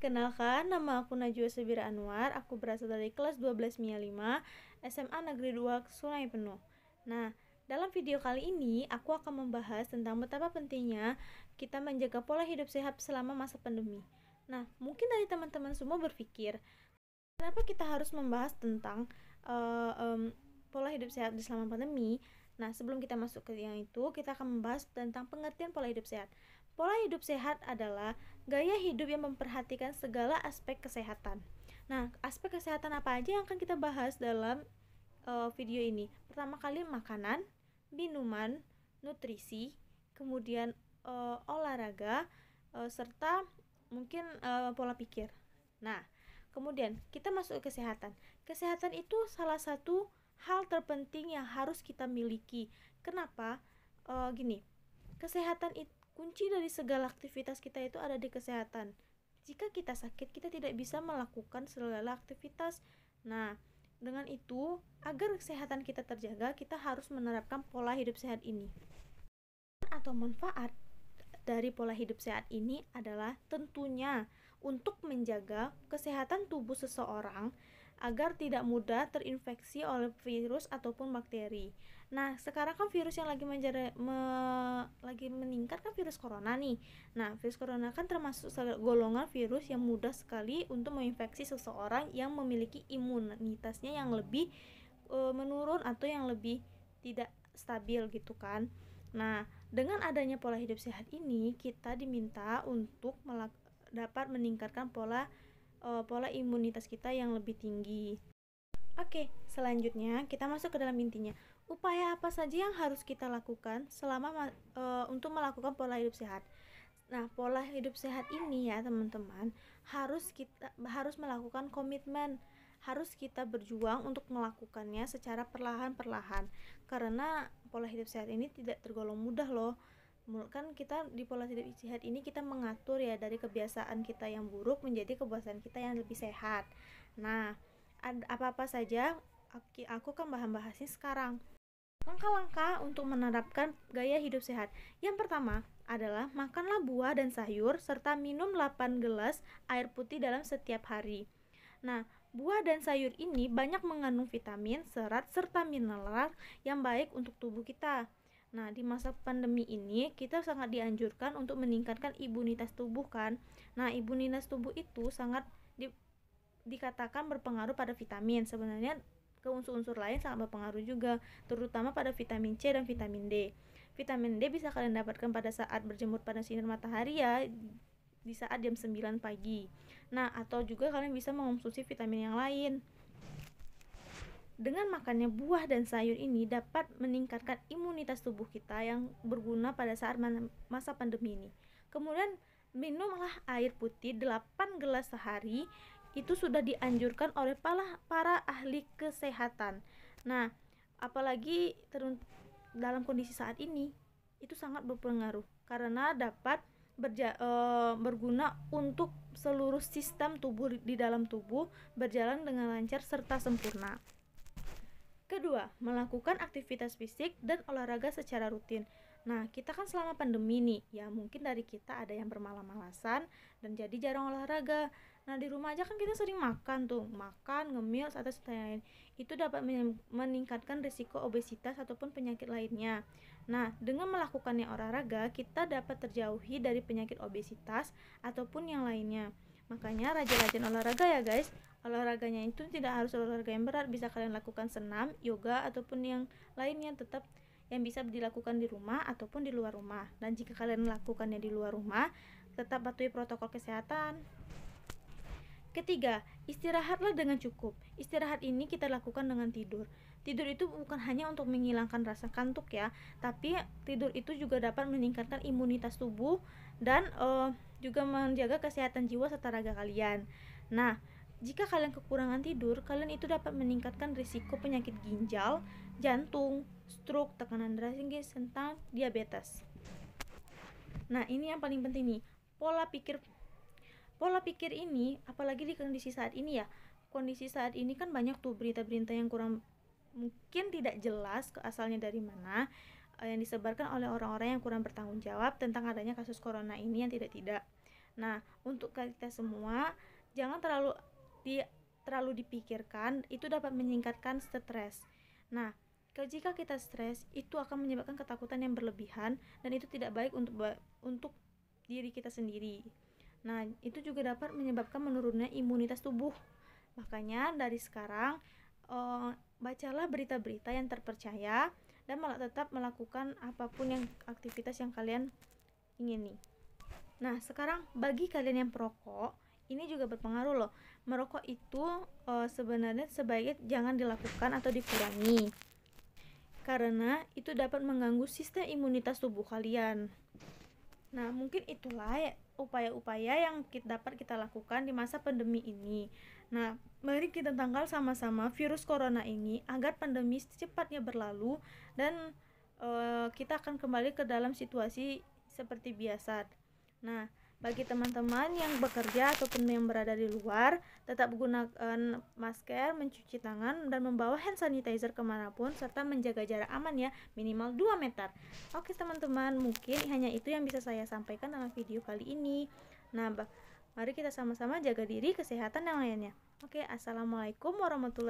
Kenalkan, nama aku Najwa Sabira Anwar. Aku berasal dari kelas 12 MIA 5, SMA Negeri 2 Sungai Penuh. Nah, dalam video kali ini, aku akan membahas tentang betapa pentingnya kita menjaga pola hidup sehat selama masa pandemi. Nah, mungkin dari teman-teman semua berpikir, kenapa kita harus membahas tentang uh, um, pola hidup sehat di selama pandemi? Nah, sebelum kita masuk ke yang itu, kita akan membahas tentang pengertian pola hidup sehat. Pola hidup sehat adalah gaya hidup yang memperhatikan segala aspek kesehatan. Nah, aspek kesehatan apa aja yang akan kita bahas dalam uh, video ini? Pertama kali makanan, minuman, nutrisi, kemudian uh, olahraga, uh, serta mungkin uh, pola pikir. Nah, kemudian kita masuk ke kesehatan. Kesehatan itu salah satu hal terpenting yang harus kita miliki. Kenapa? Uh, gini, kesehatan itu Kunci dari segala aktivitas kita itu ada di kesehatan. Jika kita sakit, kita tidak bisa melakukan segala aktivitas. Nah, dengan itu, agar kesehatan kita terjaga, kita harus menerapkan pola hidup sehat ini. Atau manfaat dari pola hidup sehat ini adalah tentunya untuk menjaga kesehatan tubuh seseorang agar tidak mudah terinfeksi oleh virus ataupun bakteri. Nah, sekarang kan virus yang lagi menjara, me, lagi meningkat kan virus corona nih. Nah, virus corona kan termasuk golongan virus yang mudah sekali untuk menginfeksi seseorang yang memiliki imunitasnya yang lebih e, menurun atau yang lebih tidak stabil gitu kan. Nah, dengan adanya pola hidup sehat ini, kita diminta untuk dapat meningkatkan pola uh, pola imunitas kita yang lebih tinggi. Oke, selanjutnya kita masuk ke dalam intinya. Upaya apa saja yang harus kita lakukan selama uh, untuk melakukan pola hidup sehat? Nah, pola hidup sehat ini ya, teman-teman, harus kita harus melakukan komitmen. Harus kita berjuang untuk melakukannya secara perlahan-perlahan. Karena pola hidup sehat ini tidak tergolong mudah loh kan kita di pola hidup sehat ini kita mengatur ya dari kebiasaan kita yang buruk menjadi kebiasaan kita yang lebih sehat. Nah, apa-apa saja aku akan bahas-bahasnya sekarang. Langkah-langkah untuk menerapkan gaya hidup sehat. Yang pertama adalah makanlah buah dan sayur serta minum 8 gelas air putih dalam setiap hari. Nah, buah dan sayur ini banyak mengandung vitamin, serat, serta mineral yang baik untuk tubuh kita. Nah, di masa pandemi ini kita sangat dianjurkan untuk meningkatkan imunitas tubuh kan. Nah, imunitas tubuh itu sangat di, dikatakan berpengaruh pada vitamin. Sebenarnya ke unsur-unsur lain sangat berpengaruh juga, terutama pada vitamin C dan vitamin D. Vitamin D bisa kalian dapatkan pada saat berjemur pada sinar matahari ya di saat jam 9 pagi. Nah, atau juga kalian bisa mengonsumsi vitamin yang lain. Dengan makannya buah dan sayur ini dapat meningkatkan imunitas tubuh kita yang berguna pada saat masa pandemi ini. Kemudian minumlah air putih 8 gelas sehari itu sudah dianjurkan oleh para, para ahli kesehatan. Nah, apalagi dalam kondisi saat ini itu sangat berpengaruh karena dapat berja e, berguna untuk seluruh sistem tubuh di dalam tubuh berjalan dengan lancar serta sempurna. Kedua, melakukan aktivitas fisik dan olahraga secara rutin. Nah, kita kan selama pandemi nih, ya mungkin dari kita ada yang bermalam-malasan dan jadi jarang olahraga. Nah, di rumah aja kan kita sering makan tuh, makan, ngemil, atau lain. Itu dapat meningkatkan risiko obesitas ataupun penyakit lainnya. Nah, dengan melakukannya olahraga, kita dapat terjauhi dari penyakit obesitas ataupun yang lainnya. Makanya rajin-rajin olahraga ya guys. Olahraganya itu tidak harus olahraga yang berat, bisa kalian lakukan senam, yoga ataupun yang lainnya tetap yang bisa dilakukan di rumah ataupun di luar rumah. Dan jika kalian melakukannya di luar rumah, tetap patuhi protokol kesehatan, Ketiga, istirahatlah dengan cukup. Istirahat ini kita lakukan dengan tidur. Tidur itu bukan hanya untuk menghilangkan rasa kantuk ya, tapi tidur itu juga dapat meningkatkan imunitas tubuh dan uh, juga menjaga kesehatan jiwa serta raga kalian. Nah, jika kalian kekurangan tidur, kalian itu dapat meningkatkan risiko penyakit ginjal, jantung, stroke, tekanan darah tinggi, serta diabetes. Nah, ini yang paling penting nih, pola pikir Pola pikir ini, apalagi di kondisi saat ini ya, kondisi saat ini kan banyak tuh berita-berita yang kurang mungkin tidak jelas asalnya dari mana eh, yang disebarkan oleh orang-orang yang kurang bertanggung jawab tentang adanya kasus corona ini yang tidak-tidak. Nah, untuk kita semua jangan terlalu di terlalu dipikirkan, itu dapat meningkatkan stres. Nah, jika kita stres, itu akan menyebabkan ketakutan yang berlebihan dan itu tidak baik untuk untuk diri kita sendiri. Nah, itu juga dapat menyebabkan menurunnya imunitas tubuh. Makanya dari sekarang uh, bacalah berita-berita yang terpercaya dan malah tetap melakukan apapun yang aktivitas yang kalian ingini. Nah, sekarang bagi kalian yang perokok, ini juga berpengaruh loh. Merokok itu e, sebenarnya sebaiknya jangan dilakukan atau dikurangi. Karena itu dapat mengganggu sistem imunitas tubuh kalian. Nah, mungkin itulah ya upaya-upaya yang kita, dapat kita lakukan di masa pandemi ini. Nah, mari kita tangkal sama-sama virus corona ini agar pandemi secepatnya berlalu dan uh, kita akan kembali ke dalam situasi seperti biasa. Nah, bagi teman-teman yang bekerja ataupun yang berada di luar, tetap gunakan masker, mencuci tangan, dan membawa hand sanitizer kemanapun, serta menjaga jarak aman ya, minimal 2 meter. Oke teman-teman, mungkin hanya itu yang bisa saya sampaikan dalam video kali ini. Nah, mari kita sama-sama jaga diri, kesehatan, dan lainnya. Oke, Assalamualaikum warahmatullahi